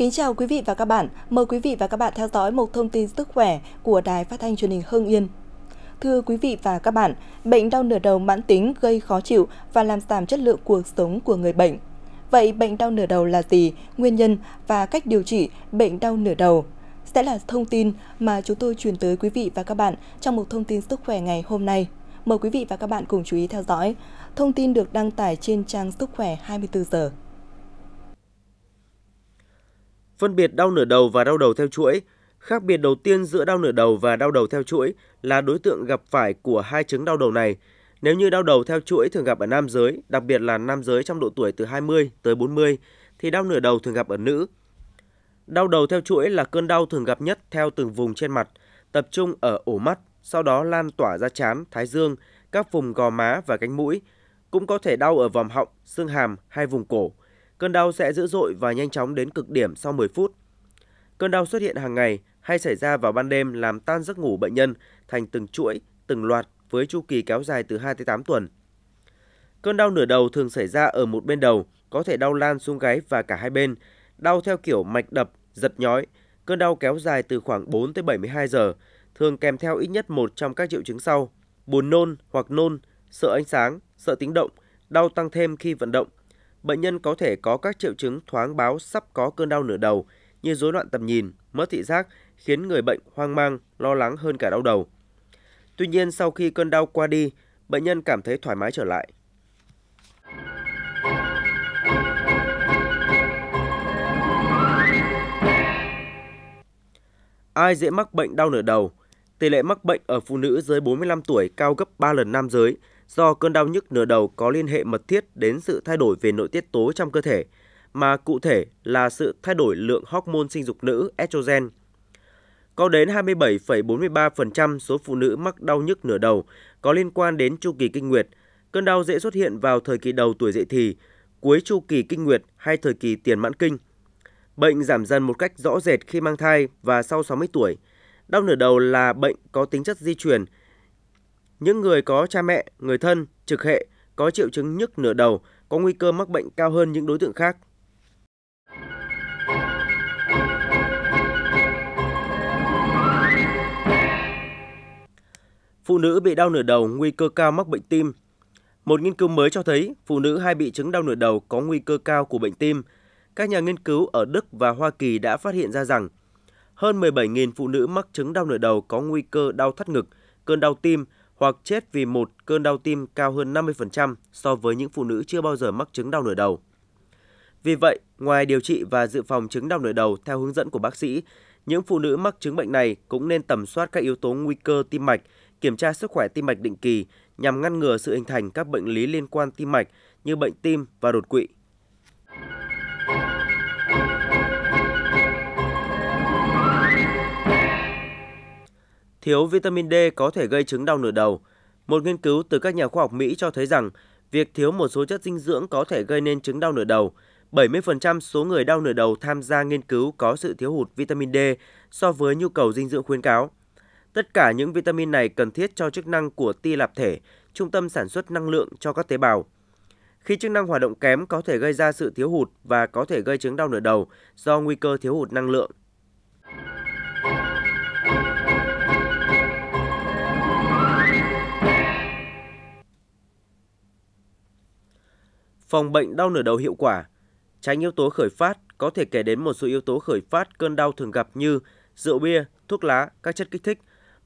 Kính chào quý vị và các bạn. Mời quý vị và các bạn theo dõi một thông tin sức khỏe của Đài Phát thanh Truyền hình Hưng Yên. Thưa quý vị và các bạn, bệnh đau nửa đầu mãn tính gây khó chịu và làm giảm chất lượng cuộc sống của người bệnh. Vậy bệnh đau nửa đầu là gì, nguyên nhân và cách điều trị bệnh đau nửa đầu? Sẽ là thông tin mà chúng tôi truyền tới quý vị và các bạn trong một thông tin sức khỏe ngày hôm nay. Mời quý vị và các bạn cùng chú ý theo dõi. Thông tin được đăng tải trên trang sức khỏe 24 giờ. Phân biệt đau nửa đầu và đau đầu theo chuỗi. Khác biệt đầu tiên giữa đau nửa đầu và đau đầu theo chuỗi là đối tượng gặp phải của hai chứng đau đầu này. Nếu như đau đầu theo chuỗi thường gặp ở nam giới, đặc biệt là nam giới trong độ tuổi từ 20 tới 40, thì đau nửa đầu thường gặp ở nữ. Đau đầu theo chuỗi là cơn đau thường gặp nhất theo từng vùng trên mặt, tập trung ở ổ mắt, sau đó lan tỏa ra trán, thái dương, các vùng gò má và cánh mũi. Cũng có thể đau ở vòng họng, xương hàm hay vùng cổ. Cơn đau sẽ dữ dội và nhanh chóng đến cực điểm sau 10 phút. Cơn đau xuất hiện hàng ngày hay xảy ra vào ban đêm làm tan giấc ngủ bệnh nhân thành từng chuỗi, từng loạt với chu kỳ kéo dài từ 2 tới 8 tuần. Cơn đau nửa đầu thường xảy ra ở một bên đầu, có thể đau lan xuống gáy và cả hai bên, đau theo kiểu mạch đập, giật nhói. Cơn đau kéo dài từ khoảng 4 tới 72 giờ, thường kèm theo ít nhất một trong các triệu chứng sau: buồn nôn hoặc nôn, sợ ánh sáng, sợ tiếng động, đau tăng thêm khi vận động, bệnh nhân có thể có các triệu chứng thoáng báo sắp có cơn đau nửa đầu như rối loạn tầm nhìn, mất thị giác, khiến người bệnh hoang mang, lo lắng hơn cả đau đầu. Tuy nhiên sau khi cơn đau qua đi, bệnh nhân cảm thấy thoải mái trở lại. Ai dễ mắc bệnh đau nửa đầu? Tỷ lệ mắc bệnh ở phụ nữ dưới 45 tuổi cao gấp 3 lần nam giới – do cơn đau nhức nửa đầu có liên hệ mật thiết đến sự thay đổi về nội tiết tố trong cơ thể, mà cụ thể là sự thay đổi lượng hormone sinh dục nữ estrogen. Có đến 27,43% số phụ nữ mắc đau nhức nửa đầu có liên quan đến chu kỳ kinh nguyệt. Cơn đau dễ xuất hiện vào thời kỳ đầu tuổi dậy thì, cuối chu kỳ kinh nguyệt hay thời kỳ tiền mãn kinh. Bệnh giảm dần một cách rõ rệt khi mang thai và sau 60 tuổi. Đau nửa đầu là bệnh có tính chất di truyền – những người có cha mẹ, người thân, trực hệ có triệu chứng nhức nửa đầu có nguy cơ mắc bệnh cao hơn những đối tượng khác. Phụ nữ bị đau nửa đầu nguy cơ cao mắc bệnh tim. Một nghiên cứu mới cho thấy phụ nữ hay bị chứng đau nửa đầu có nguy cơ cao của bệnh tim. Các nhà nghiên cứu ở Đức và Hoa Kỳ đã phát hiện ra rằng hơn 17.000 phụ nữ mắc chứng đau nửa đầu có nguy cơ đau thắt ngực, cơn đau tim hoặc chết vì một cơn đau tim cao hơn 50% so với những phụ nữ chưa bao giờ mắc chứng đau nửa đầu. Vì vậy, ngoài điều trị và dự phòng chứng đau nửa đầu theo hướng dẫn của bác sĩ, những phụ nữ mắc chứng bệnh này cũng nên tầm soát các yếu tố nguy cơ tim mạch, kiểm tra sức khỏe tim mạch định kỳ nhằm ngăn ngừa sự hình thành các bệnh lý liên quan tim mạch như bệnh tim và đột quỵ. thiếu vitamin D có thể gây chứng đau nửa đầu. Một nghiên cứu từ các nhà khoa học Mỹ cho thấy rằng việc thiếu một số chất dinh dưỡng có thể gây nên chứng đau nửa đầu. 70% số người đau nửa đầu tham gia nghiên cứu có sự thiếu hụt vitamin D so với nhu cầu dinh dưỡng khuyến cáo. Tất cả những vitamin này cần thiết cho chức năng của tia lạp thể, trung tâm sản xuất năng lượng cho các tế bào. Khi chức năng hoạt động kém có thể gây ra sự thiếu hụt và có thể gây chứng đau nửa đầu do nguy cơ thiếu hụt năng lượng. Phòng bệnh đau nửa đầu hiệu quả. Tránh yếu tố khởi phát, có thể kể đến một số yếu tố khởi phát cơn đau thường gặp như rượu bia, thuốc lá, các chất kích thích.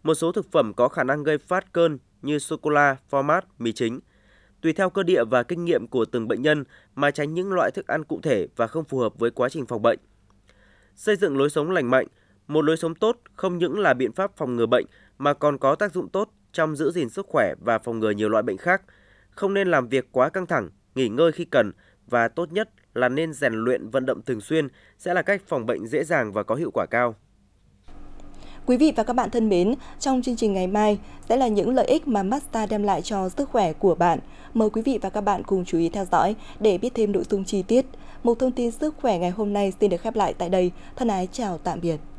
Một số thực phẩm có khả năng gây phát cơn như sô-cô-la, format, mì chính. Tùy theo cơ địa và kinh nghiệm của từng bệnh nhân mà tránh những loại thức ăn cụ thể và không phù hợp với quá trình phòng bệnh. Xây dựng lối sống lành mạnh, một lối sống tốt không những là biện pháp phòng ngừa bệnh mà còn có tác dụng tốt trong giữ gìn sức khỏe và phòng ngừa nhiều loại bệnh khác. Không nên làm việc quá căng thẳng, nghỉ ngơi khi cần và tốt nhất là nên rèn luyện vận động thường xuyên sẽ là cách phòng bệnh dễ dàng và có hiệu quả cao. Quý vị và các bạn thân mến, trong chương trình ngày mai sẽ là những lợi ích mà Master đem lại cho sức khỏe của bạn. Mời quý vị và các bạn cùng chú ý theo dõi để biết thêm nội dung chi tiết. Một thông tin sức khỏe ngày hôm nay xin được khép lại tại đây. Thân ái chào tạm biệt.